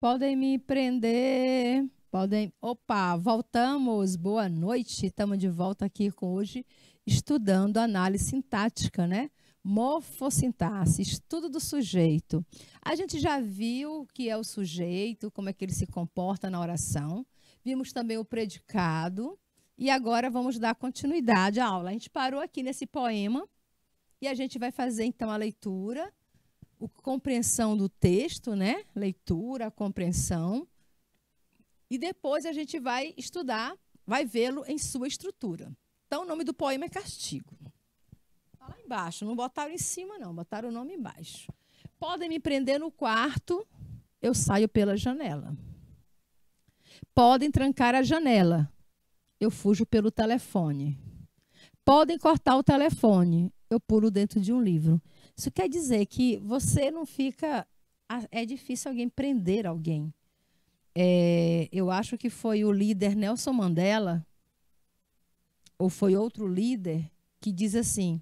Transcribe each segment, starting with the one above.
Podem me prender. Podem. Opa, voltamos. Boa noite. Estamos de volta aqui com hoje estudando análise sintática, né? Morfossintaxe, estudo do sujeito. A gente já viu o que é o sujeito, como é que ele se comporta na oração. Vimos também o predicado. E agora vamos dar continuidade à aula. A gente parou aqui nesse poema e a gente vai fazer então a leitura o, compreensão do texto, né? Leitura, compreensão. E depois a gente vai estudar, vai vê-lo em sua estrutura. Então, o nome do poema é Castigo. Está lá embaixo, não botaram em cima, não, botaram o nome embaixo. Podem me prender no quarto, eu saio pela janela. Podem trancar a janela, eu fujo pelo telefone. Podem cortar o telefone, eu pulo dentro de um livro. Isso quer dizer que você não fica. É difícil alguém prender alguém. É, eu acho que foi o líder Nelson Mandela, ou foi outro líder, que diz assim: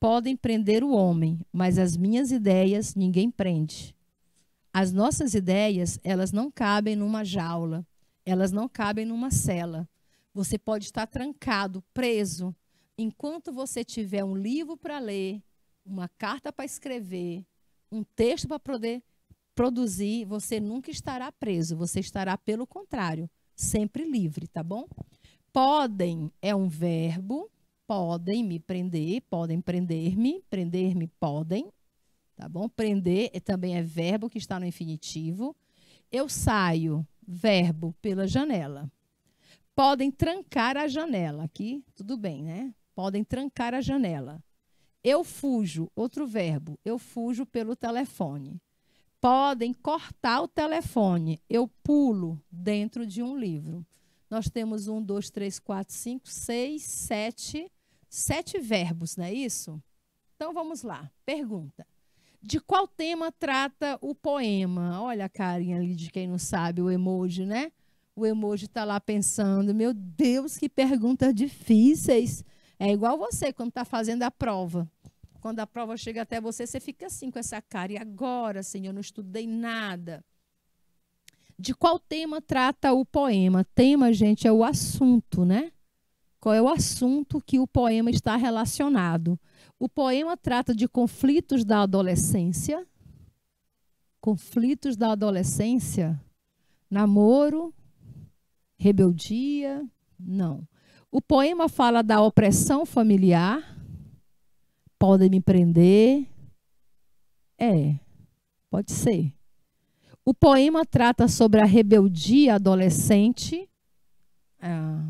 podem prender o homem, mas as minhas ideias ninguém prende. As nossas ideias, elas não cabem numa jaula, elas não cabem numa cela. Você pode estar trancado, preso, enquanto você tiver um livro para ler, uma carta para escrever, um texto para poder produzir, você nunca estará preso, você estará, pelo contrário, sempre livre, tá bom? Podem é um verbo, podem me prender, podem prender-me, prender-me podem, tá bom? Prender é também é verbo que está no infinitivo. Eu saio, verbo, pela janela. Podem trancar a janela, aqui tudo bem, né? Podem trancar a janela. Eu fujo, outro verbo, eu fujo pelo telefone. Podem cortar o telefone, eu pulo dentro de um livro. Nós temos um, dois, três, quatro, cinco, seis, sete, sete verbos, não é isso? Então vamos lá. Pergunta: De qual tema trata o poema? Olha a carinha ali de quem não sabe, o emoji, né? O emoji está lá pensando: Meu Deus, que perguntas difíceis! É igual você quando está fazendo a prova. Quando a prova chega até você, você fica assim com essa cara. E agora, Senhor, não estudei nada. De qual tema trata o poema? Tema, gente, é o assunto, né? Qual é o assunto que o poema está relacionado? O poema trata de conflitos da adolescência, conflitos da adolescência, namoro, rebeldia, não. O poema fala da opressão familiar. Podem me prender. É, pode ser. O poema trata sobre a rebeldia adolescente. Ah,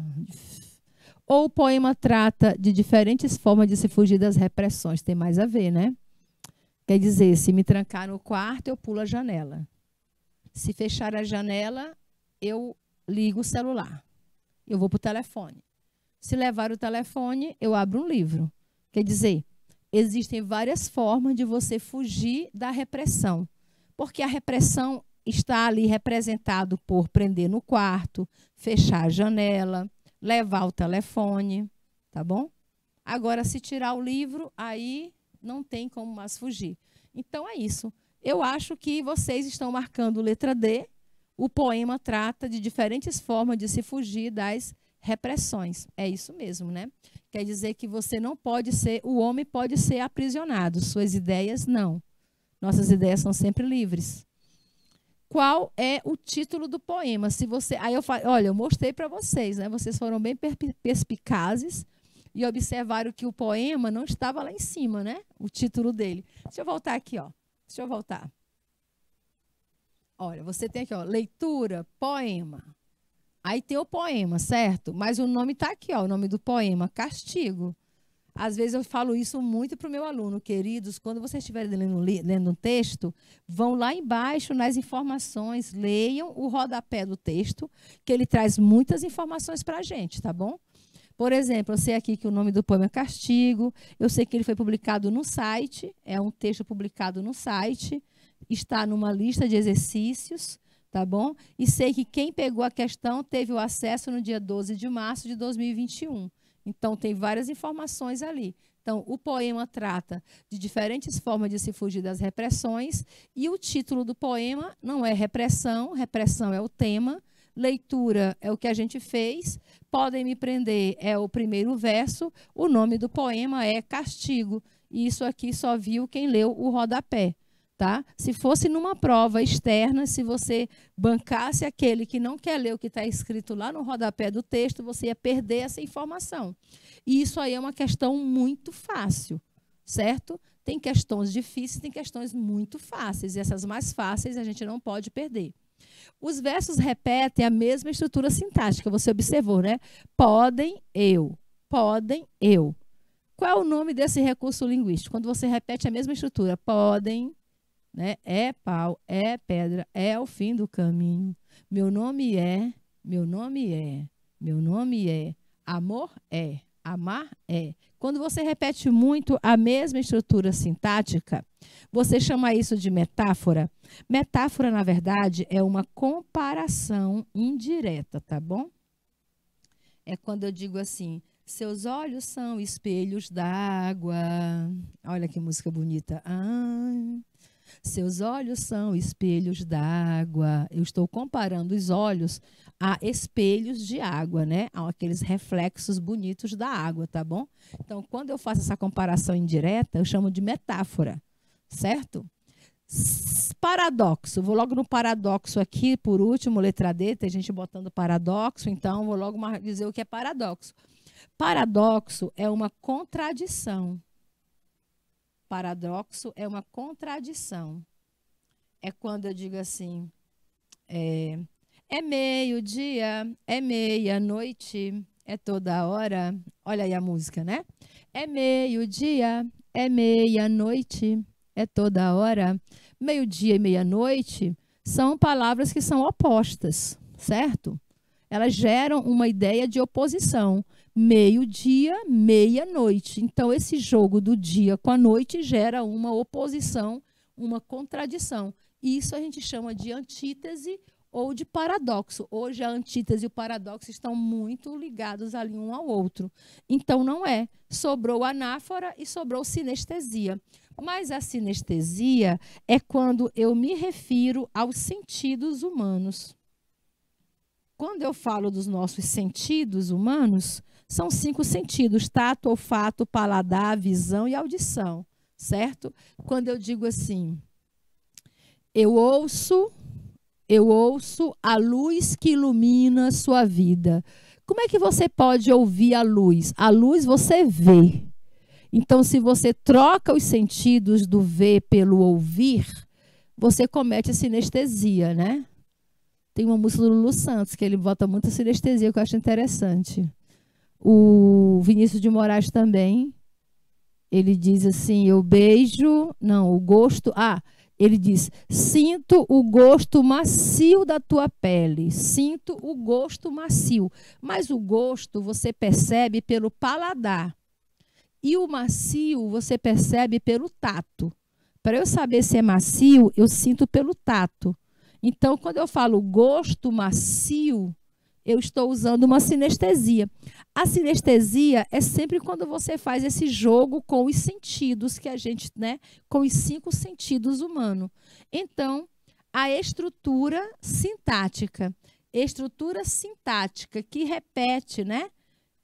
ou o poema trata de diferentes formas de se fugir das repressões. Tem mais a ver, né? Quer dizer, se me trancar no quarto, eu pulo a janela. Se fechar a janela, eu ligo o celular. Eu vou para o telefone. Se levar o telefone, eu abro um livro. Quer dizer, existem várias formas de você fugir da repressão. Porque a repressão está ali representado por prender no quarto, fechar a janela, levar o telefone, tá bom? Agora, se tirar o livro, aí não tem como mais fugir. Então é isso. Eu acho que vocês estão marcando letra D. O poema trata de diferentes formas de se fugir das repressões. É isso mesmo, né? Quer dizer que você não pode ser, o homem pode ser aprisionado, suas ideias não. Nossas ideias são sempre livres. Qual é o título do poema? Se você, aí eu falo, olha, eu mostrei para vocês, né? Vocês foram bem perspicazes e observaram que o poema não estava lá em cima, né? O título dele. Deixa eu voltar aqui, ó. Deixa eu voltar. Olha, você tem aqui, ó, leitura, poema. Aí tem o poema, certo? Mas o nome está aqui, ó, o nome do poema, Castigo. Às vezes eu falo isso muito para o meu aluno, queridos, quando vocês estiverem lendo, lendo, um texto, vão lá embaixo nas informações, leiam o rodapé do texto, que ele traz muitas informações para a gente, tá bom? Por exemplo, eu sei aqui que o nome do poema é Castigo, eu sei que ele foi publicado no site, é um texto publicado no site, está numa lista de exercícios, tá bom? E sei que quem pegou a questão teve o acesso no dia 12 de março de 2021. Então, tem várias informações ali. Então, o poema trata de diferentes formas de se fugir das repressões, e o título do poema não é repressão, repressão é o tema, leitura é o que a gente fez, podem me prender é o primeiro verso, o nome do poema é castigo, e isso aqui só viu quem leu o rodapé. Tá? Se fosse numa prova externa, se você bancasse aquele que não quer ler o que está escrito lá no rodapé do texto, você ia perder essa informação. E isso aí é uma questão muito fácil, certo? Tem questões difíceis, tem questões muito fáceis, e essas mais fáceis a gente não pode perder. Os versos repetem a mesma estrutura sintática, você observou, né? Podem eu, podem eu. Qual é o nome desse recurso linguístico? Quando você repete a mesma estrutura, podem, né? É pau, é pedra, é o fim do caminho. Meu nome é, meu nome é, meu nome é. Amor é, amar é. Quando você repete muito a mesma estrutura sintática, você chama isso de metáfora. Metáfora, na verdade, é uma comparação indireta, tá bom? É quando eu digo assim: seus olhos são espelhos d'água. Olha que música bonita. Ah, seus olhos são espelhos d'água. Eu estou comparando os olhos a espelhos de água, né? A aqueles reflexos bonitos da água, tá bom? Então, quando eu faço essa comparação indireta, eu chamo de metáfora, certo? Paradoxo. Vou logo no paradoxo aqui, por último, letra D, tem gente botando paradoxo, então vou logo dizer o que é paradoxo. Paradoxo é uma contradição. Paradoxo é uma contradição. É quando eu digo assim: é, é meio-dia, é meia-noite, é toda hora. Olha aí a música, né? É meio-dia, é meia-noite, é toda hora. Meio-dia e meia-noite são palavras que são opostas, certo? Elas geram uma ideia de oposição meio-dia, meia-noite. Então, esse jogo do dia com a noite gera uma oposição, uma contradição. Isso a gente chama de antítese ou de paradoxo. Hoje, a antítese e o paradoxo estão muito ligados ali um ao outro. Então, não é. Sobrou anáfora e sobrou sinestesia. Mas a sinestesia é quando eu me refiro aos sentidos humanos. Quando eu falo dos nossos sentidos humanos, são cinco sentidos: tato, olfato, paladar, visão e audição, certo? Quando eu digo assim, eu ouço, eu ouço a luz que ilumina sua vida. Como é que você pode ouvir a luz? A luz você vê. Então, se você troca os sentidos do ver pelo ouvir, você comete a sinestesia, né? Tem uma música do Lulu Santos que ele bota muita sinestesia, que eu acho interessante. O Vinícius de Moraes também. Ele diz assim: eu beijo. Não, o gosto. Ah, ele diz: sinto o gosto macio da tua pele, sinto o gosto macio. Mas o gosto você percebe pelo paladar. E o macio você percebe pelo tato. Para eu saber se é macio, eu sinto pelo tato. Então, quando eu falo gosto macio, eu estou usando uma sinestesia. A sinestesia é sempre quando você faz esse jogo com os sentidos que a gente, né, com os cinco sentidos humanos. Então, a estrutura sintática, estrutura sintática que repete, né?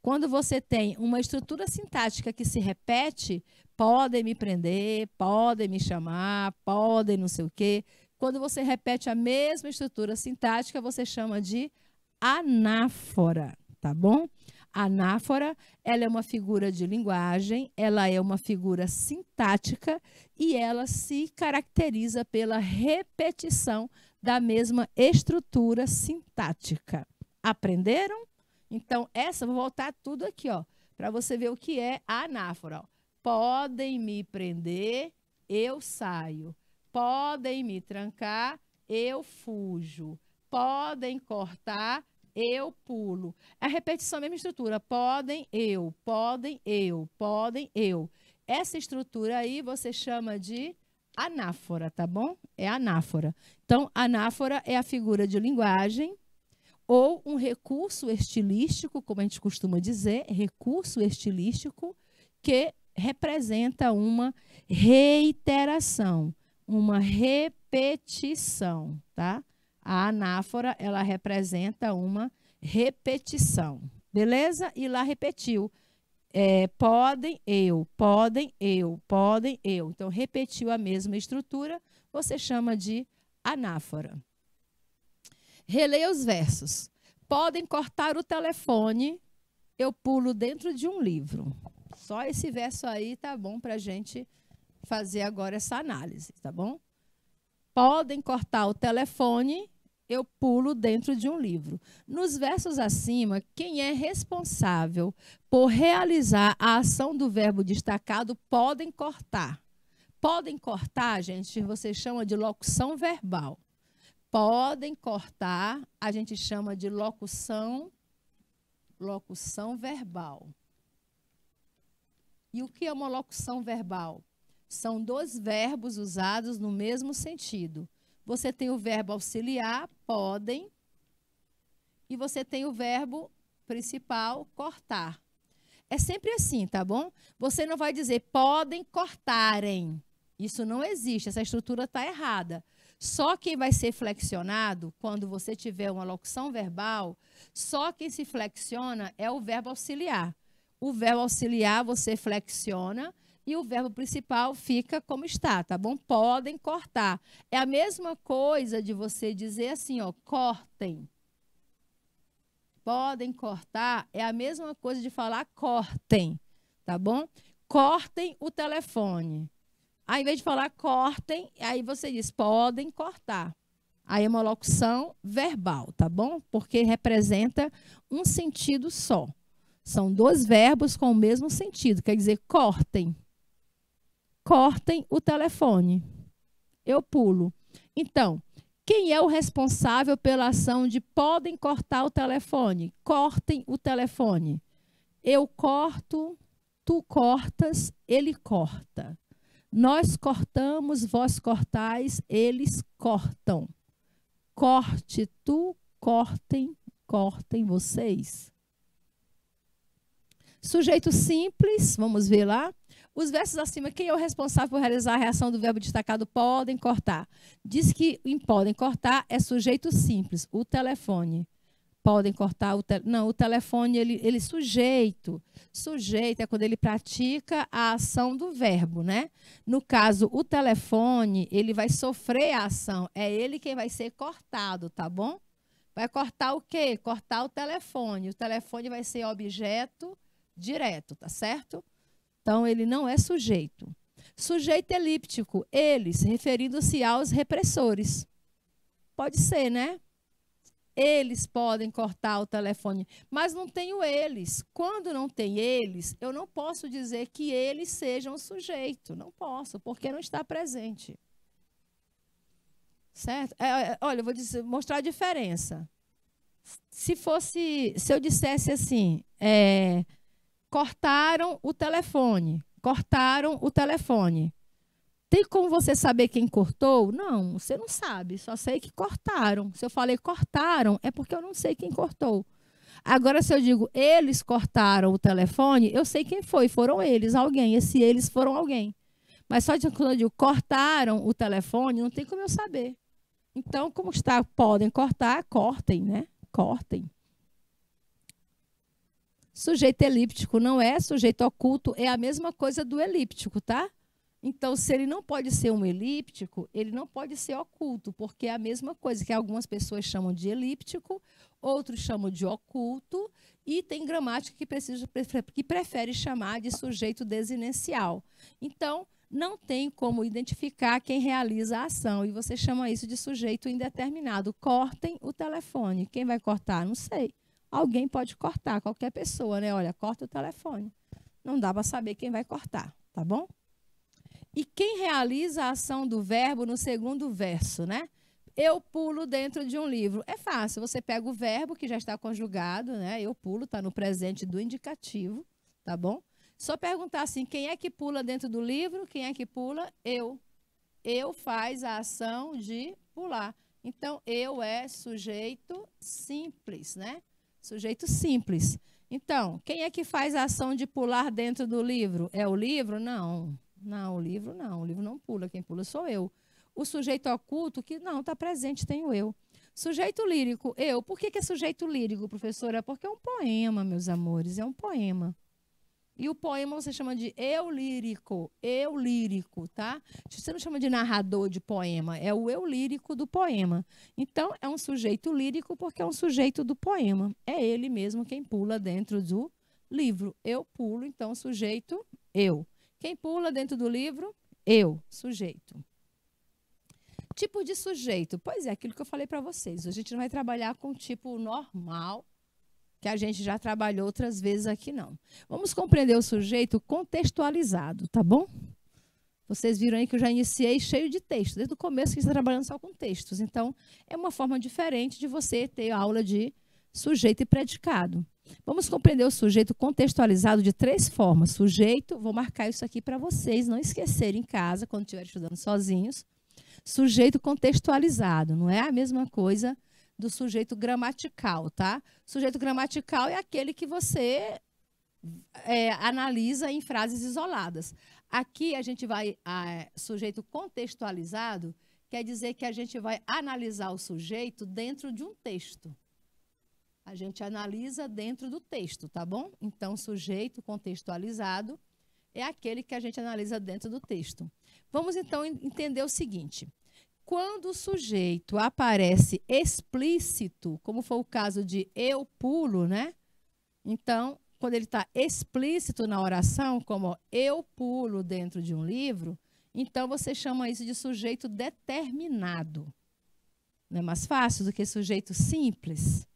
Quando você tem uma estrutura sintática que se repete, podem me prender, podem me chamar, podem não sei o quê. Quando você repete a mesma estrutura sintática, você chama de anáfora, tá bom? Anáfora, ela é uma figura de linguagem, ela é uma figura sintática e ela se caracteriza pela repetição da mesma estrutura sintática. Aprenderam? Então, essa, vou voltar tudo aqui, ó, para você ver o que é a anáfora. Ó. Podem me prender, eu saio. Podem me trancar, eu fujo. Podem cortar, eu pulo. A é repetição, mesma estrutura. Podem, eu, podem, eu, podem, eu. Essa estrutura aí você chama de anáfora, tá bom? É anáfora. Então, anáfora é a figura de linguagem ou um recurso estilístico, como a gente costuma dizer, recurso estilístico que representa uma reiteração, uma repetição, tá? A anáfora, ela representa uma repetição. Beleza? E lá repetiu. É, podem eu, podem eu, podem eu. Então, repetiu a mesma estrutura, você chama de anáfora. Releia os versos. Podem cortar o telefone, eu pulo dentro de um livro. Só esse verso aí tá bom para gente fazer agora essa análise, tá bom? Podem cortar o telefone, eu pulo dentro de um livro. Nos versos acima, quem é responsável por realizar a ação do verbo destacado podem cortar. Podem cortar, gente, você chama de locução verbal. Podem cortar, a gente chama de locução locução verbal. E o que é uma locução verbal? São dois verbos usados no mesmo sentido você tem o verbo auxiliar, podem, e você tem o verbo principal, cortar. É sempre assim, tá bom? Você não vai dizer podem cortarem. Isso não existe, essa estrutura está errada. Só quem vai ser flexionado, quando você tiver uma locução verbal, só quem se flexiona é o verbo auxiliar. O verbo auxiliar você flexiona e o verbo principal fica como está, tá bom? Podem cortar. É a mesma coisa de você dizer assim, ó, cortem. Podem cortar é a mesma coisa de falar cortem, tá bom? Cortem o telefone. Aí, ao invés de falar cortem, aí você diz podem cortar. Aí é uma locução verbal, tá bom? Porque representa um sentido só. São dois verbos com o mesmo sentido, quer dizer, cortem, cortem o telefone. Eu pulo. Então, quem é o responsável pela ação de podem cortar o telefone? Cortem o telefone. Eu corto, tu cortas, ele corta. Nós cortamos, vós cortais, eles cortam. Corte tu, cortem, cortem vocês. Sujeito simples, vamos ver lá. Os versos acima, quem é o responsável por realizar a reação do verbo destacado podem cortar. Diz que em podem cortar é sujeito simples, o telefone. Podem cortar o telefone. não, o telefone ele, ele sujeito. Sujeito é quando ele pratica a ação do verbo, né? No caso, o telefone, ele vai sofrer a ação, é ele quem vai ser cortado, tá bom? Vai cortar o quê? Cortar o telefone. O telefone vai ser objeto direto, tá certo? Então, ele não é sujeito. Sujeito elíptico, eles, referindo-se aos repressores. Pode ser, né? Eles podem cortar o telefone, mas não tenho eles. Quando não tem eles, eu não posso dizer que eles sejam o sujeito. Não posso, porque não está presente. Certo? É, é olha, eu vou mostrar a diferença. Se fosse, se eu dissesse assim, é, cortaram o telefone. Cortaram o telefone. Tem como você saber quem cortou? Não, você não sabe. Só sei que cortaram. Se eu falei cortaram, é porque eu não sei quem cortou. Agora, se eu digo eles cortaram o telefone, eu sei quem foi. Foram eles, alguém. Esse eles foram alguém. Mas só de quando eu digo cortaram o telefone, não tem como eu saber. Então, como está, podem cortar, cortem, né? Cortem. Sujeito elíptico não é, sujeito oculto é a mesma coisa do elíptico, tá? Então, se ele não pode ser um elíptico, ele não pode ser oculto, porque é a mesma coisa que algumas pessoas chamam de elíptico, outros chamam de oculto, e tem gramática que, precisa, que prefere chamar de sujeito desinencial. Então, não tem como identificar quem realiza a ação, e você chama isso de sujeito indeterminado. Cortem o telefone. Quem vai cortar? Não sei alguém pode cortar, qualquer pessoa, né? Olha, corta o telefone. Não dá para saber quem vai cortar, tá bom? E quem realiza a ação do verbo no segundo verso, né? Eu pulo dentro de um livro. É fácil, você pega o verbo que já está conjugado, né? Eu pulo, está no presente do indicativo, tá bom? Só perguntar assim: quem é que pula dentro do livro? Quem é que pula? Eu. Eu faz a ação de pular. Então, eu é sujeito simples, né? Sujeito simples. Então, quem é que faz a ação de pular dentro do livro? É o livro? Não. Não, o livro não. O livro não pula. Quem pula sou eu. O sujeito oculto, que não, está presente, tenho eu. Sujeito lírico, eu. Por que, que é sujeito lírico, professora? Porque é um poema, meus amores. É um poema. E o poema você chama de eu lírico, eu lírico, tá? Você não chama de narrador de poema, é o eu lírico do poema. Então, é um sujeito lírico porque é um sujeito do poema. É ele mesmo quem pula dentro do livro. Eu pulo, então, sujeito, eu. Quem pula dentro do livro? Eu, sujeito. Tipo de sujeito. Pois é, aquilo que eu falei para vocês. A gente não vai trabalhar com tipo normal, que a gente já trabalhou outras vezes aqui, não. Vamos compreender o sujeito contextualizado, tá bom? Vocês viram aí que eu já iniciei cheio de texto, desde o começo que está trabalhando só com textos. Então, é uma forma diferente de você ter aula de sujeito e predicado. Vamos compreender o sujeito contextualizado de três formas. Sujeito, vou marcar isso aqui para vocês não esquecerem em casa, quando estiverem estudando sozinhos. Sujeito contextualizado, não é a mesma coisa do sujeito gramatical, tá? Sujeito gramatical é aquele que você é, analisa em frases isoladas. Aqui a gente vai a, sujeito contextualizado quer dizer que a gente vai analisar o sujeito dentro de um texto. A gente analisa dentro do texto, tá bom? Então sujeito contextualizado é aquele que a gente analisa dentro do texto. Vamos então entender o seguinte: quando o sujeito aparece explícito, como foi o caso de eu pulo, né? Então, quando ele está explícito na oração, como eu pulo dentro de um livro, então você chama isso de sujeito determinado. Não é mais fácil do que sujeito simples?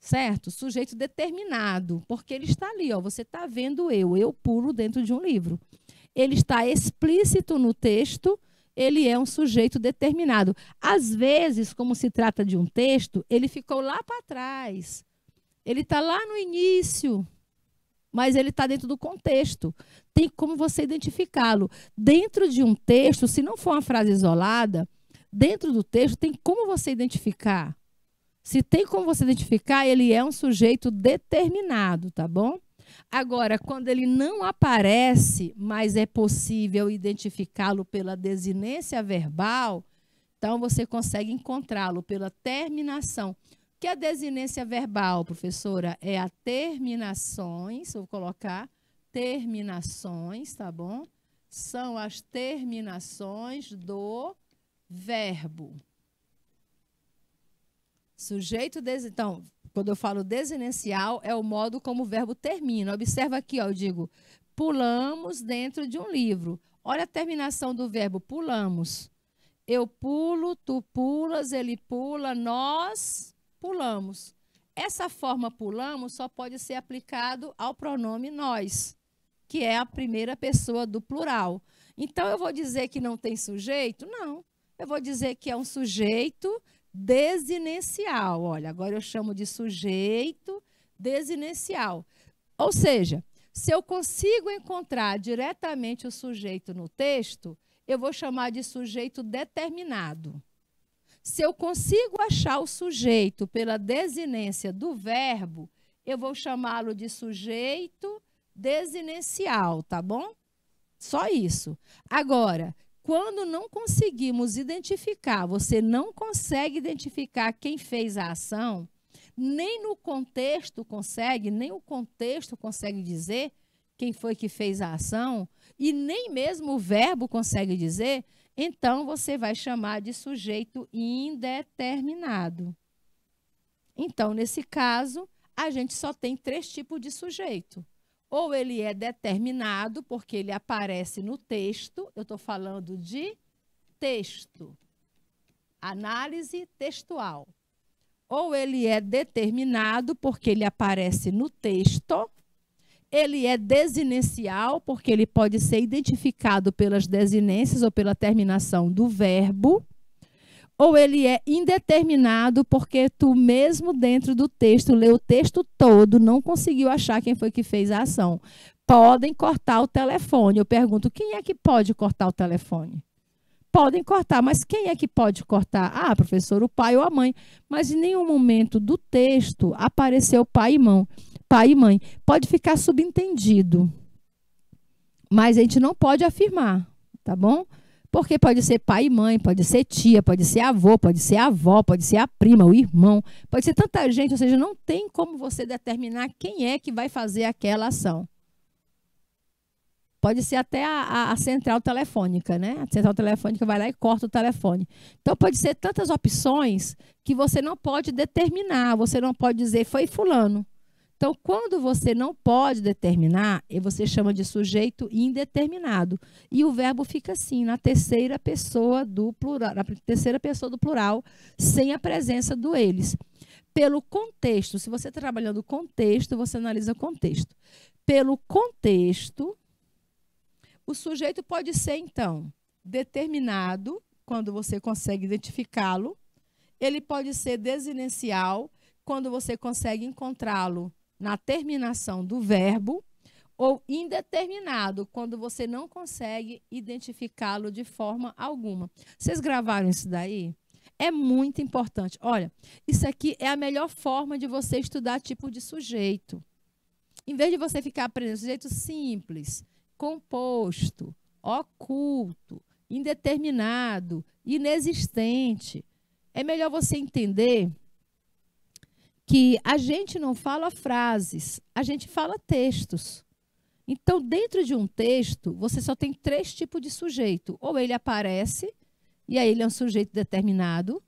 certo? Sujeito determinado, porque ele está ali, ó, você está vendo eu, eu pulo dentro de um livro. Ele está explícito no texto, ele é um sujeito determinado. Às vezes, como se trata de um texto, ele ficou lá para trás. Ele está lá no início, mas ele está dentro do contexto. Tem como você identificá-lo. Dentro de um texto, se não for uma frase isolada, dentro do texto tem como você identificar. Se tem como você identificar, ele é um sujeito determinado, tá bom? Agora, quando ele não aparece, mas é possível identificá-lo pela desinência verbal, então você consegue encontrá-lo pela terminação. Que a é desinência verbal, professora, é a terminações, vou colocar terminações, tá bom? São as terminações do verbo. Sujeito des... então, quando eu falo desinencial, é o modo como o verbo termina. Observa aqui, ó, eu digo pulamos dentro de um livro. Olha a terminação do verbo pulamos. Eu pulo, tu pulas, ele pula, nós pulamos. Essa forma pulamos só pode ser aplicado ao pronome nós, que é a primeira pessoa do plural. Então eu vou dizer que não tem sujeito? Não. Eu vou dizer que é um sujeito desinencial. Olha, agora eu chamo de sujeito desinencial. Ou seja, se eu consigo encontrar diretamente o sujeito no texto, eu vou chamar de sujeito determinado. Se eu consigo achar o sujeito pela desinência do verbo, eu vou chamá-lo de sujeito desinencial, tá bom? Só isso. Agora, quando não conseguimos identificar, você não consegue identificar quem fez a ação, nem no contexto consegue, nem o contexto consegue dizer quem foi que fez a ação, e nem mesmo o verbo consegue dizer, então você vai chamar de sujeito indeterminado. Então, nesse caso, a gente só tem três tipos de sujeito ou ele é determinado, porque ele aparece no texto, eu estou falando de texto, análise textual. Ou ele é determinado, porque ele aparece no texto, ele é desinencial, porque ele pode ser identificado pelas desinências ou pela terminação do verbo ou ele é indeterminado porque tu mesmo dentro do texto, leu o texto todo, não conseguiu achar quem foi que fez a ação. Podem cortar o telefone. Eu pergunto, quem é que pode cortar o telefone? Podem cortar, mas quem é que pode cortar? Ah, professor, o pai ou a mãe. Mas em nenhum momento do texto apareceu pai e mãe. Pai e mãe. Pode ficar subentendido. Mas a gente não pode afirmar, tá bom? Porque pode ser pai e mãe, pode ser tia, pode ser avô, pode ser avó, pode ser a prima, o irmão, pode ser tanta gente, ou seja, não tem como você determinar quem é que vai fazer aquela ação. Pode ser até a, a, a central telefônica, né? A central telefônica vai lá e corta o telefone. Então, pode ser tantas opções que você não pode determinar, você não pode dizer foi Fulano. Então, quando você não pode determinar, você chama de sujeito indeterminado. E o verbo fica assim, na terceira pessoa do plural, na terceira pessoa do plural, sem a presença do eles. Pelo contexto, se você está trabalhando contexto, você analisa contexto. Pelo contexto, o sujeito pode ser, então, determinado, quando você consegue identificá-lo. Ele pode ser desinencial, quando você consegue encontrá-lo na terminação do verbo ou indeterminado, quando você não consegue identificá-lo de forma alguma. Vocês gravaram isso daí? É muito importante. Olha, isso aqui é a melhor forma de você estudar tipo de sujeito. Em vez de você ficar aprendendo sujeito simples, composto, oculto, indeterminado, inexistente, é melhor você entender que a gente não fala frases, a gente fala textos. Então, dentro de um texto, você só tem três tipos de sujeito. Ou ele aparece, e aí ele é um sujeito determinado,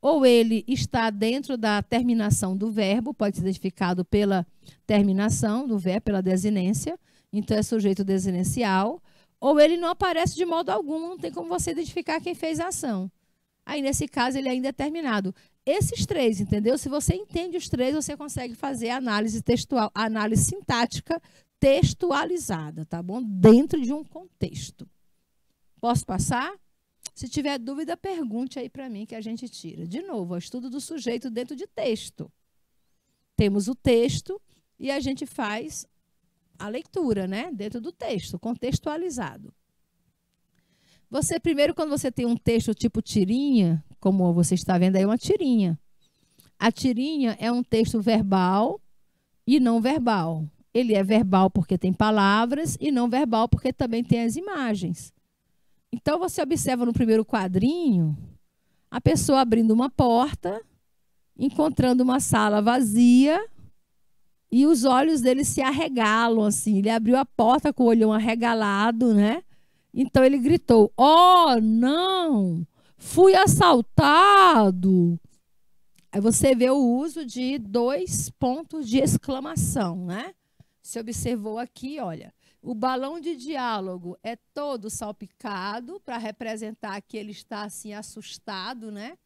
ou ele está dentro da terminação do verbo, pode ser identificado pela terminação do verbo, pela desinência, então é sujeito desinencial, ou ele não aparece de modo algum, não tem como você identificar quem fez a ação. Aí, nesse caso, ele é indeterminado esses três, entendeu? Se você entende os três, você consegue fazer análise textual, análise sintática textualizada, tá bom? Dentro de um contexto. Posso passar? Se tiver dúvida, pergunte aí para mim que a gente tira. De novo, o estudo do sujeito dentro de texto. Temos o texto e a gente faz a leitura, né? Dentro do texto, contextualizado. Você primeiro, quando você tem um texto tipo tirinha, como você está vendo aí, é uma tirinha. A tirinha é um texto verbal e não verbal. Ele é verbal porque tem palavras e não verbal porque também tem as imagens. Então você observa no primeiro quadrinho a pessoa abrindo uma porta, encontrando uma sala vazia e os olhos dele se arregalam assim. Ele abriu a porta com o olhão arregalado, né? Então ele gritou: "Oh, não!" fui assaltado. Aí você vê o uso de dois pontos de exclamação, né? Você observou aqui, olha, o balão de diálogo é todo salpicado para representar que ele está assim assustado, né?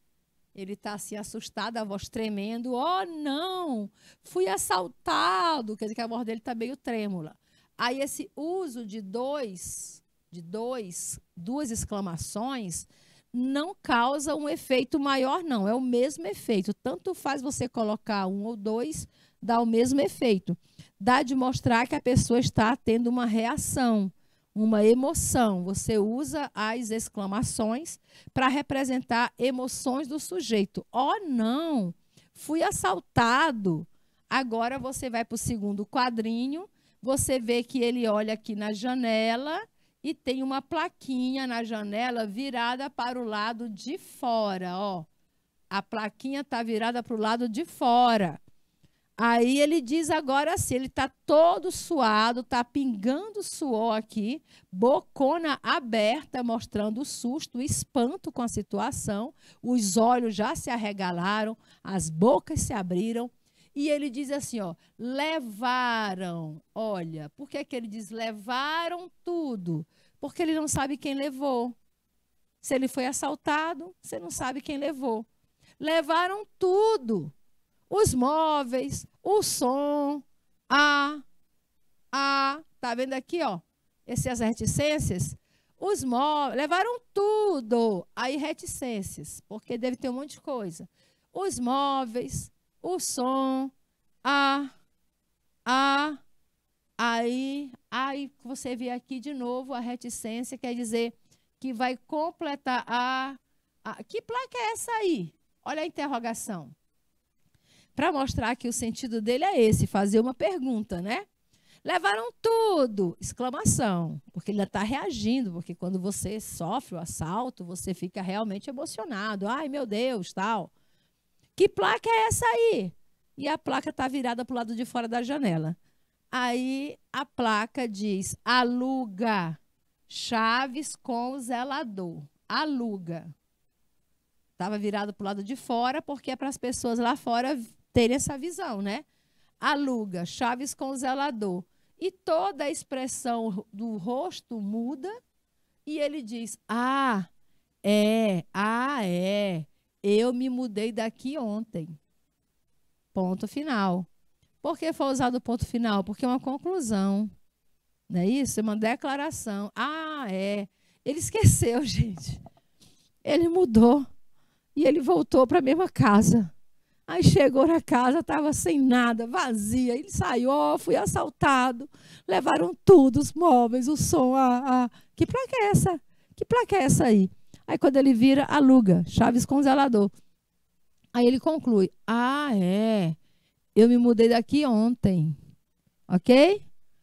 Ele está assim assustado, a voz tremendo. Oh, não! Fui assaltado! Quer dizer que a voz dele está meio trêmula. Aí esse uso de dois, de dois, duas exclamações, não causa um efeito maior, não. É o mesmo efeito. Tanto faz você colocar um ou dois, dá o mesmo efeito. Dá de mostrar que a pessoa está tendo uma reação, uma emoção. Você usa as exclamações para representar emoções do sujeito. Oh, não! Fui assaltado. Agora você vai para o segundo quadrinho. Você vê que ele olha aqui na janela e tem uma plaquinha na janela virada para o lado de fora, ó. A plaquinha está virada para o lado de fora. Aí ele diz agora assim, ele está todo suado, está pingando suor aqui, bocona aberta, mostrando o susto, o espanto com a situação, os olhos já se arregalaram, as bocas se abriram e ele diz assim, ó, levaram. Olha, por que, é que ele diz levaram tudo? Porque ele não sabe quem levou. Se ele foi assaltado, você não sabe quem levou. Levaram tudo. Os móveis, o som, a a, tá vendo aqui, ó, essas é reticências, os móveis, levaram tudo, aí reticências, porque deve ter um monte de coisa. Os móveis, o som, a, a, aí, aí você vê aqui de novo a reticência, quer dizer que vai completar a, a que placa é essa aí? Olha a interrogação. Para mostrar que o sentido dele é esse, fazer uma pergunta, né? Levaram tudo! Exclamação. Porque ele está reagindo, porque quando você sofre o assalto, você fica realmente emocionado. Ai, meu Deus, tal. Que placa é essa aí? E a placa está virada para o lado de fora da janela. Aí a placa diz: aluga chaves com zelador. Aluga. Estava virado para o lado de fora, porque é para as pessoas lá fora terem essa visão, né? Aluga chaves com zelador. E toda a expressão do rosto muda e ele diz: Ah, é, ah, é. Eu me mudei daqui ontem. Ponto final. Por que foi usado o ponto final? Porque é uma conclusão. Não é isso? É uma declaração. Ah, é. Ele esqueceu, gente. Ele mudou. E ele voltou para a mesma casa. Aí chegou na casa, estava sem nada, vazia. Ele saiu, fui assaltado. Levaram tudo, os móveis, o som. A, a... Que placa é essa? Que placa é essa aí? Aí quando ele vira, aluga, Chaves com zelador. Aí ele conclui: Ah, é. Eu me mudei daqui ontem. Ok?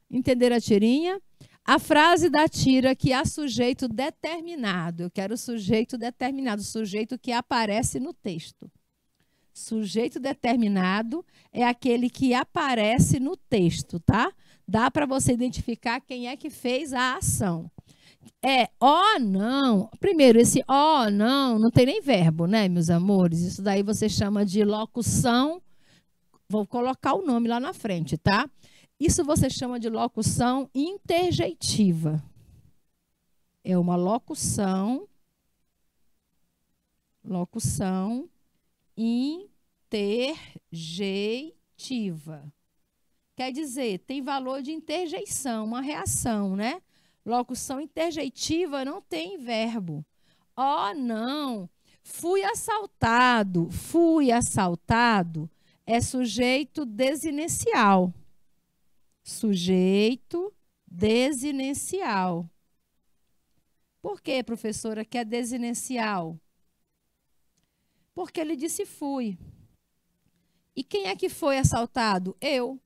Entenderam a tirinha? A frase da tira que há sujeito determinado. Eu quero sujeito determinado, sujeito que aparece no texto. Sujeito determinado é aquele que aparece no texto, tá? Dá para você identificar quem é que fez a ação. É, ó, oh, não. Primeiro, esse ó, oh, não, não tem nem verbo, né, meus amores? Isso daí você chama de locução. Vou colocar o nome lá na frente, tá? Isso você chama de locução interjeitiva. É uma locução. Locução interjeitiva. Quer dizer, tem valor de interjeição, uma reação, né? Locução interjeitiva não tem verbo. Oh, não. Fui assaltado. Fui assaltado é sujeito desinencial. Sujeito desinencial. Por que, professora, que é desinencial? Porque ele disse fui. E quem é que foi assaltado? Eu.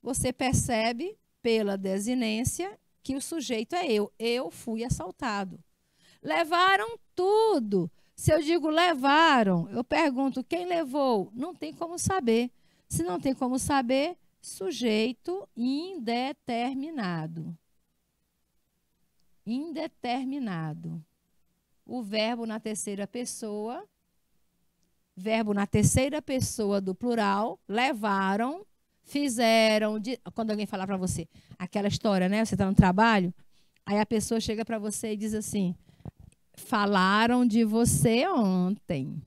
Você percebe pela desinência que o sujeito é eu. Eu fui assaltado. Levaram tudo. Se eu digo levaram, eu pergunto quem levou? Não tem como saber. Se não tem como saber, sujeito indeterminado. Indeterminado. O verbo na terceira pessoa, verbo na terceira pessoa do plural, levaram, fizeram. De... Quando alguém falar para você aquela história, né? Você está no trabalho, aí a pessoa chega para você e diz assim: falaram de você ontem.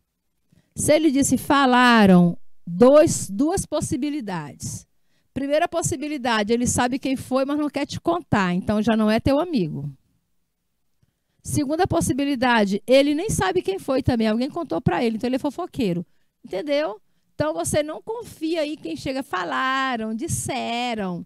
Se ele disse falaram, dois, duas possibilidades. Primeira possibilidade, ele sabe quem foi, mas não quer te contar, então já não é teu amigo. Segunda possibilidade, ele nem sabe quem foi também, alguém contou para ele, então ele é fofoqueiro. Entendeu? Então você não confia aí quem chega, falaram, disseram.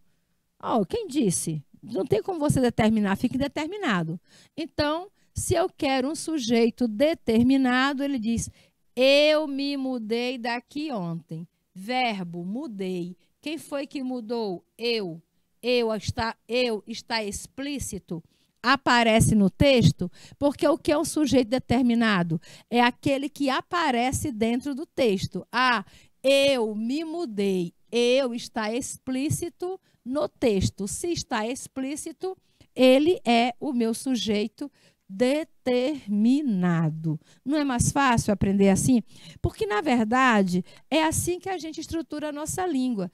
Oh, quem disse? Não tem como você determinar, fique determinado. Então, se eu quero um sujeito determinado, ele diz: Eu me mudei daqui ontem. Verbo mudei. Quem foi que mudou? Eu. Eu está, eu está explícito aparece no texto, porque o que é um sujeito determinado? É aquele que aparece dentro do texto. Ah, eu me mudei. Eu está explícito no texto. Se está explícito, ele é o meu sujeito determinado. Não é mais fácil aprender assim? Porque, na verdade, é assim que a gente estrutura a nossa língua.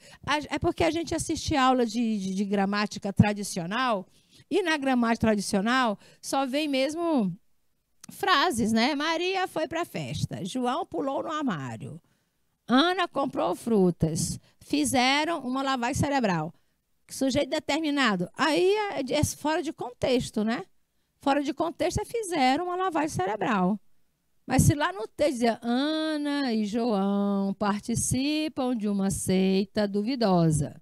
É porque a gente assiste aula de, de, de gramática tradicional e na gramática tradicional, só vem mesmo frases, né? Maria foi para a festa, João pulou no armário, Ana comprou frutas, fizeram uma lavagem cerebral. Sujeito determinado. Aí é, é fora de contexto, né? Fora de contexto é fizeram uma lavagem cerebral. Mas se lá no texto dizia Ana e João participam de uma seita duvidosa,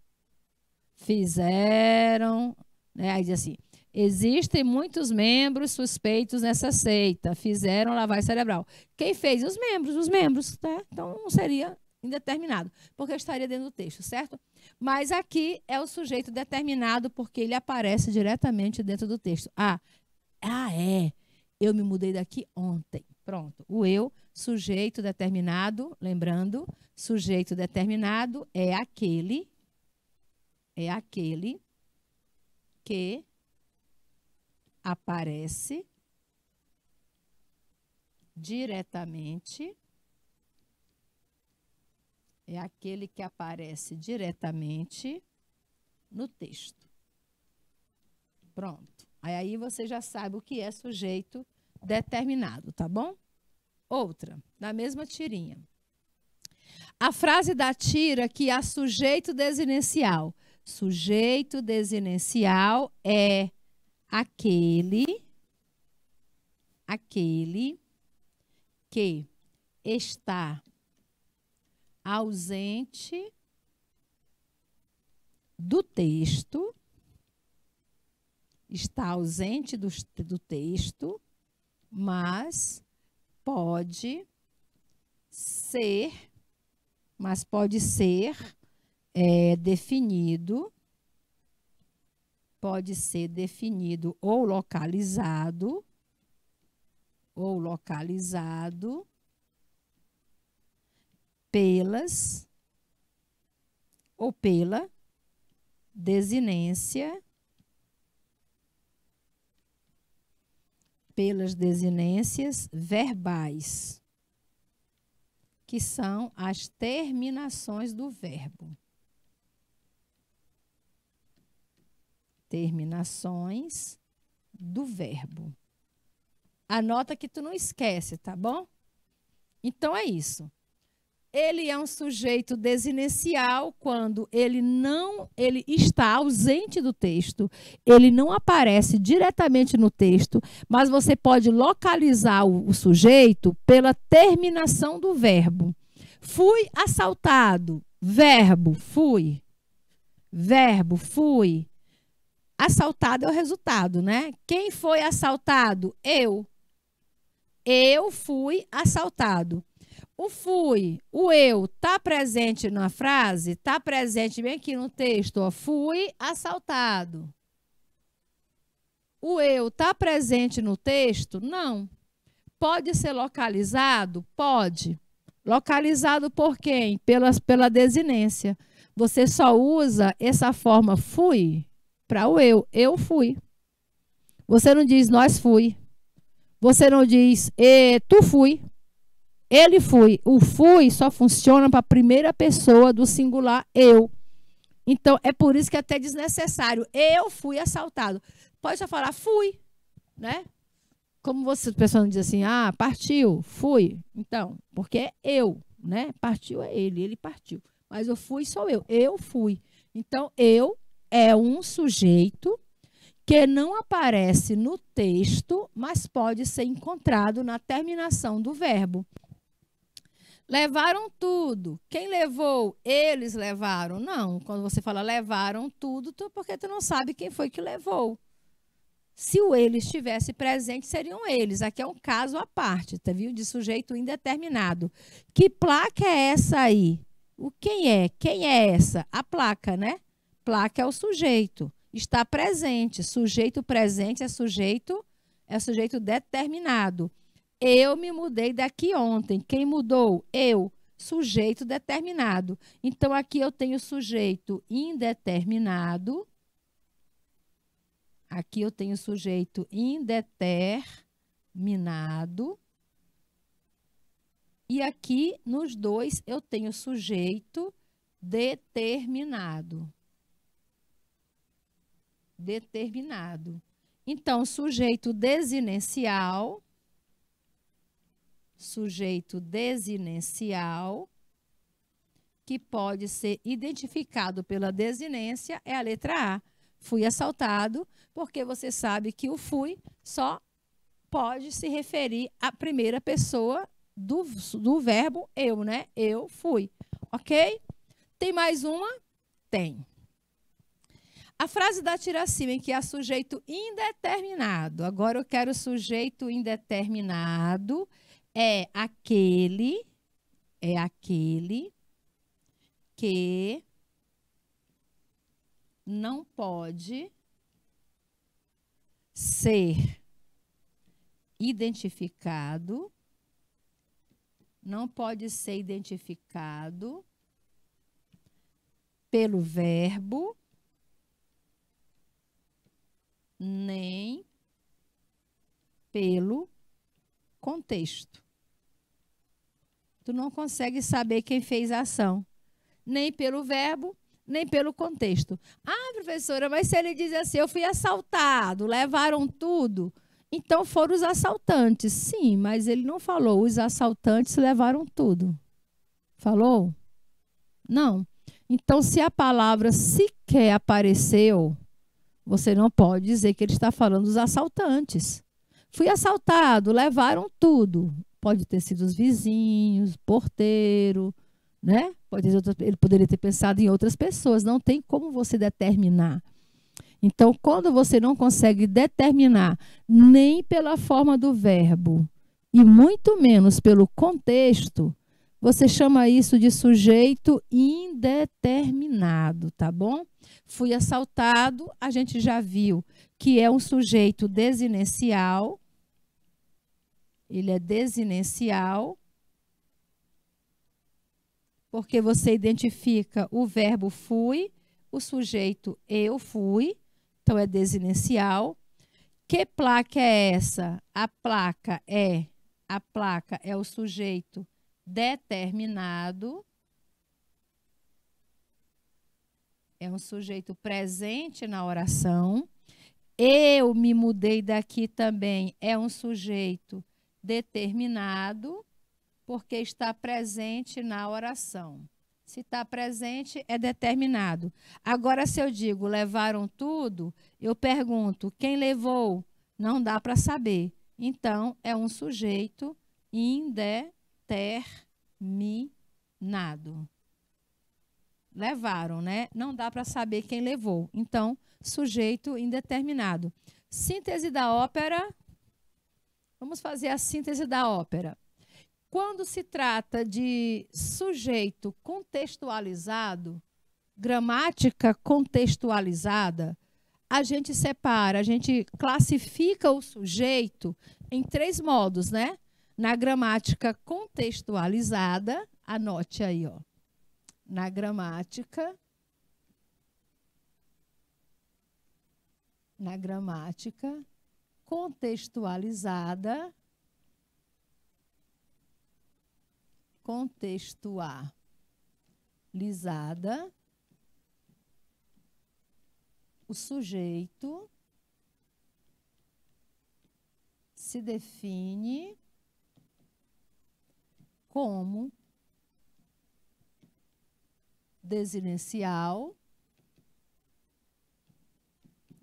fizeram né? Aí diz assim: existem muitos membros suspeitos nessa seita, fizeram lavagem cerebral. Quem fez? Os membros, os membros, tá? Então não seria indeterminado, porque estaria dentro do texto, certo? Mas aqui é o sujeito determinado, porque ele aparece diretamente dentro do texto. Ah, ah é, eu me mudei daqui ontem. Pronto, o eu, sujeito determinado, lembrando, sujeito determinado é aquele, é aquele que aparece diretamente. É aquele que aparece diretamente no texto. Pronto. Aí você já sabe o que é sujeito determinado, tá bom? Outra, na mesma tirinha. A frase da tira que há sujeito desinencial Sujeito desinencial é aquele aquele que está ausente do texto, está ausente do, do, texto, mas pode ser, mas pode ser é definido, pode ser definido ou localizado, ou localizado pelas ou pela desinência, pelas desinências verbais, que são as terminações do verbo. terminações do verbo. Anota que tu não esquece, tá bom? Então é isso. Ele é um sujeito desinencial quando ele não, ele está ausente do texto, ele não aparece diretamente no texto, mas você pode localizar o, o sujeito pela terminação do verbo. Fui assaltado, verbo fui. Verbo fui. Assaltado é o resultado, né? Quem foi assaltado? Eu. Eu fui assaltado. O fui, o eu, tá presente na frase? Tá presente bem aqui no texto, ó. Fui assaltado. O eu tá presente no texto? Não. Pode ser localizado? Pode. Localizado por quem? Pela pela desinência. Você só usa essa forma fui para o eu. Eu fui. Você não diz nós fui. Você não diz e, tu fui. Ele fui. O fui só funciona para a primeira pessoa do singular eu. Então é por isso que é até desnecessário. Eu fui assaltado. Pode só falar fui, né? Como você, o pessoal não diz assim, ah, partiu, fui. Então, porque é eu, né? Partiu é ele, ele partiu. Mas eu fui sou eu. Eu fui. Então eu é um sujeito que não aparece no texto, mas pode ser encontrado na terminação do verbo. Levaram tudo. Quem levou? Eles levaram. Não, quando você fala levaram tudo, tu, porque tu não sabe quem foi que levou. Se o eles estivesse presente, seriam eles. Aqui é um caso à parte, tá viu? De sujeito indeterminado. Que placa é essa aí? O quem é? Quem é essa? A placa, né? Placa é o sujeito. Está presente. Sujeito presente é sujeito é sujeito determinado. Eu me mudei daqui ontem. Quem mudou? Eu. Sujeito determinado. Então aqui eu tenho sujeito indeterminado. Aqui eu tenho sujeito indeterminado. E aqui nos dois eu tenho sujeito determinado determinado. Então, sujeito desinencial, sujeito desinencial, que pode ser identificado pela desinência, é a letra A. Fui assaltado, porque você sabe que o fui só pode se referir à primeira pessoa do, do verbo eu, né? Eu fui. Ok? Tem mais uma? Tem. A frase da Tiracima, em que há é sujeito indeterminado. Agora eu quero sujeito indeterminado. É aquele, é aquele que não pode ser identificado, não pode ser identificado pelo verbo nem pelo contexto. Tu não consegue saber quem fez a ação, nem pelo verbo, nem pelo contexto. Ah, professora, mas se ele diz assim, eu fui assaltado, levaram tudo, então foram os assaltantes. Sim, mas ele não falou, os assaltantes levaram tudo. Falou? Não. Então, se a palavra sequer apareceu, você não pode dizer que ele está falando dos assaltantes. Fui assaltado, levaram tudo. Pode ter sido os vizinhos, porteiro, né? Pode ele poderia ter pensado em outras pessoas. Não tem como você determinar. Então, quando você não consegue determinar nem pela forma do verbo e muito menos pelo contexto, você chama isso de sujeito indeterminado, tá bom? Fui assaltado, a gente já viu que é um sujeito desinencial. Ele é desinencial. Porque você identifica o verbo fui, o sujeito eu fui, então é desinencial. Que placa é essa? A placa é a placa é o sujeito determinado é um sujeito presente na oração. Eu me mudei daqui também é um sujeito determinado, porque está presente na oração. Se está presente, é determinado. Agora, se eu digo levaram tudo, eu pergunto quem levou? Não dá para saber. Então, é um sujeito indeterminado terminado. Levaram, né? Não dá para saber quem levou. Então, sujeito indeterminado. Síntese da ópera. Vamos fazer a síntese da ópera. Quando se trata de sujeito contextualizado, gramática contextualizada, a gente separa, a gente classifica o sujeito em três modos, né? Na gramática contextualizada, anote aí, ó. Na gramática na gramática contextualizada contextualizada o sujeito se define como desinencial,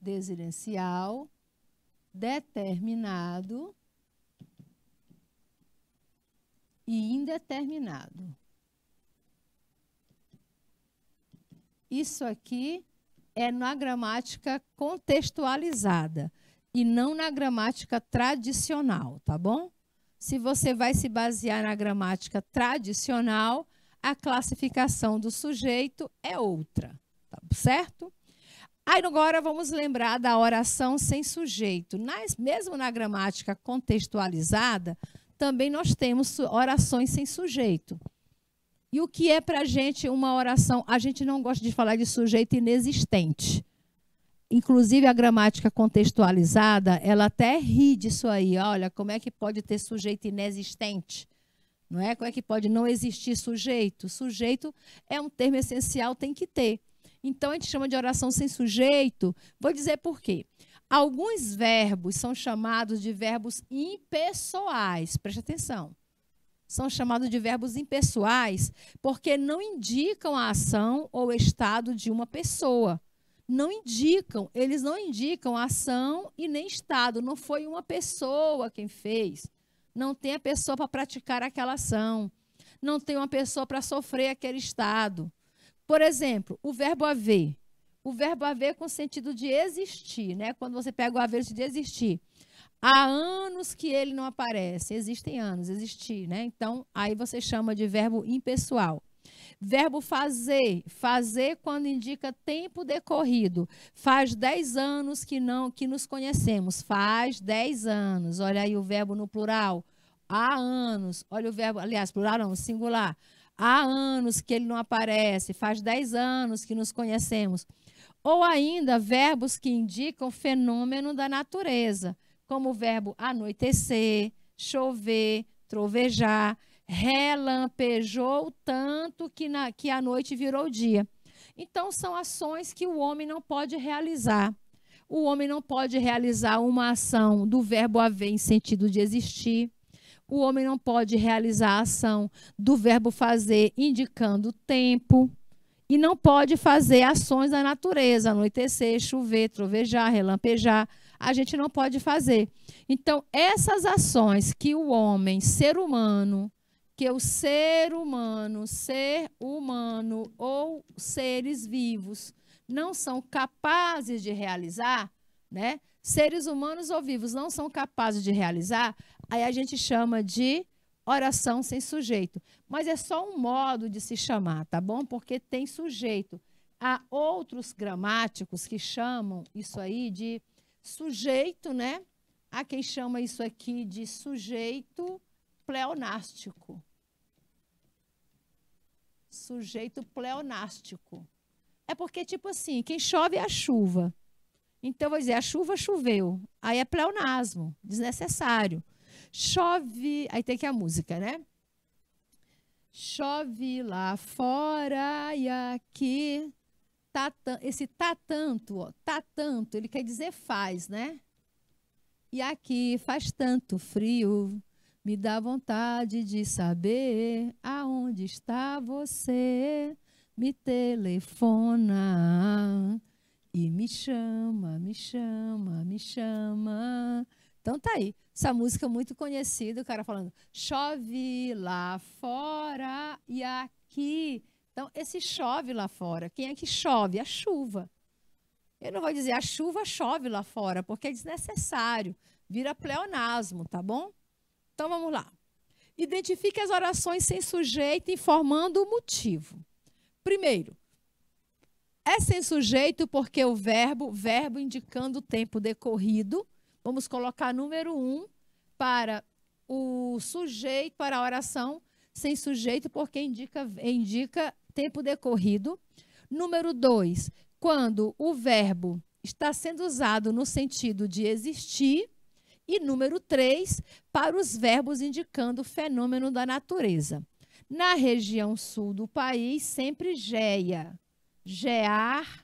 desinencial, determinado e indeterminado. Isso aqui é na gramática contextualizada e não na gramática tradicional, tá bom? se você vai se basear na gramática tradicional, a classificação do sujeito é outra, tá certo? Aí agora vamos lembrar da oração sem sujeito. Nas, mesmo na gramática contextualizada, também nós temos orações sem sujeito. E o que é para a gente uma oração? A gente não gosta de falar de sujeito inexistente. Inclusive a gramática contextualizada, ela até ri disso aí. Olha, como é que pode ter sujeito inexistente? Não é? Como é que pode não existir sujeito? Sujeito é um termo essencial, tem que ter. Então a gente chama de oração sem sujeito. Vou dizer por quê. Alguns verbos são chamados de verbos impessoais. Preste atenção. São chamados de verbos impessoais porque não indicam a ação ou estado de uma pessoa não indicam, eles não indicam ação e nem estado. Não foi uma pessoa quem fez. Não tem a pessoa para praticar aquela ação. Não tem uma pessoa para sofrer aquele estado. Por exemplo, o verbo haver. O verbo haver com sentido de existir, né? Quando você pega o haver de existir. Há anos que ele não aparece. Existem anos, existir, né? Então, aí você chama de verbo impessoal. Verbo fazer, fazer quando indica tempo decorrido. Faz 10 anos que não que nos conhecemos. Faz 10 anos. Olha aí o verbo no plural. Há anos. Olha o verbo, aliás, plural não, singular. Há anos que ele não aparece. Faz 10 anos que nos conhecemos. Ou ainda verbos que indicam fenômeno da natureza, como o verbo anoitecer, chover, trovejar relampejou tanto que, na, que a noite virou dia. Então, são ações que o homem não pode realizar. O homem não pode realizar uma ação do verbo haver em sentido de existir. O homem não pode realizar a ação do verbo fazer indicando tempo. E não pode fazer ações da natureza, anoitecer, chover, trovejar, relampejar. A gente não pode fazer. Então, essas ações que o homem, ser humano, que o ser humano, ser humano ou seres vivos não são capazes de realizar, né? Seres humanos ou vivos não são capazes de realizar, aí a gente chama de oração sem sujeito. Mas é só um modo de se chamar, tá bom? Porque tem sujeito. Há outros gramáticos que chamam isso aí de sujeito, né? Há quem chama isso aqui de sujeito pleonástico. Sujeito pleonástico. É porque, tipo assim, quem chove é a chuva. Então, vou dizer, a chuva choveu. Aí é pleonasmo, desnecessário. Chove. Aí tem que é a música, né? Chove lá fora e aqui. Tá, esse tá tanto, ó, tá tanto, ele quer dizer faz, né? E aqui faz tanto frio, me dá vontade de saber aonde está você. Me telefona e me chama, me chama, me chama. Então tá aí, essa música é muito conhecida, o cara falando: chove lá fora e aqui. Então, esse chove lá fora, quem é que chove? A chuva. Eu não vou dizer a chuva chove lá fora, porque é desnecessário, vira pleonasmo, tá bom? Então vamos lá. Identifique as orações sem sujeito, informando o motivo. Primeiro, é sem sujeito porque o verbo, verbo indicando o tempo decorrido, vamos colocar número um para o sujeito, para a oração sem sujeito porque indica, indica tempo decorrido. Número dois, quando o verbo está sendo usado no sentido de existir. E número 3, para os verbos indicando o fenômeno da natureza. Na região sul do país, sempre geia. Gear,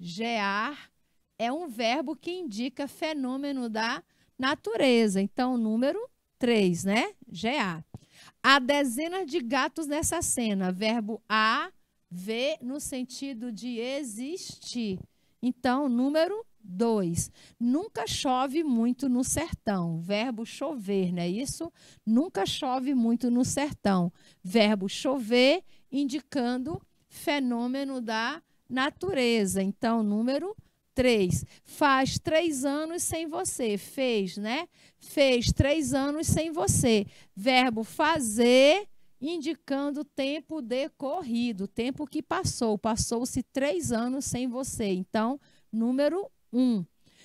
gear é um verbo que indica fenômeno da natureza. Então, número 3, né? Gear. Há dezenas de gatos nessa cena. Verbo a, ver no sentido de existir. Então, número 2. Nunca chove muito no sertão. Verbo chover, não é isso? Nunca chove muito no sertão. Verbo chover indicando fenômeno da natureza. Então, número 3. Faz três anos sem você. Fez, né? Fez três anos sem você. Verbo fazer indicando tempo decorrido, tempo que passou. Passou-se três anos sem você. Então, número 1.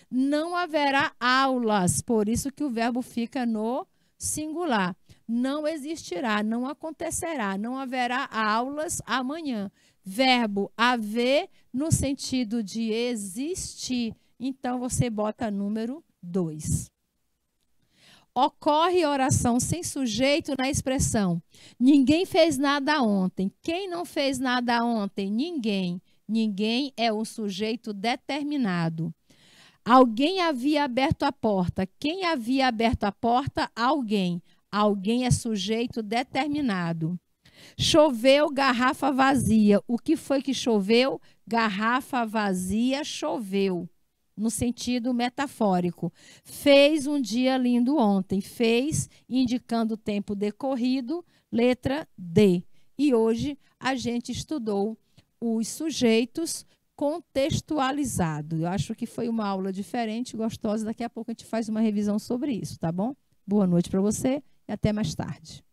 Não haverá aulas, por isso que o verbo fica no singular. Não existirá, não acontecerá, não haverá aulas amanhã. Verbo haver no sentido de existir. Então você bota número 2 ocorre oração sem sujeito na expressão ninguém fez nada ontem. Quem não fez nada ontem? Ninguém. Ninguém é um sujeito determinado. Alguém havia aberto a porta. Quem havia aberto a porta? Alguém. Alguém é sujeito determinado. Choveu garrafa vazia. O que foi que choveu? Garrafa vazia choveu. No sentido metafórico. Fez um dia lindo ontem. Fez, indicando o tempo decorrido, letra D. E hoje a gente estudou os sujeitos contextualizado. Eu acho que foi uma aula diferente, gostosa. Daqui a pouco a gente faz uma revisão sobre isso, tá bom? Boa noite para você e até mais tarde.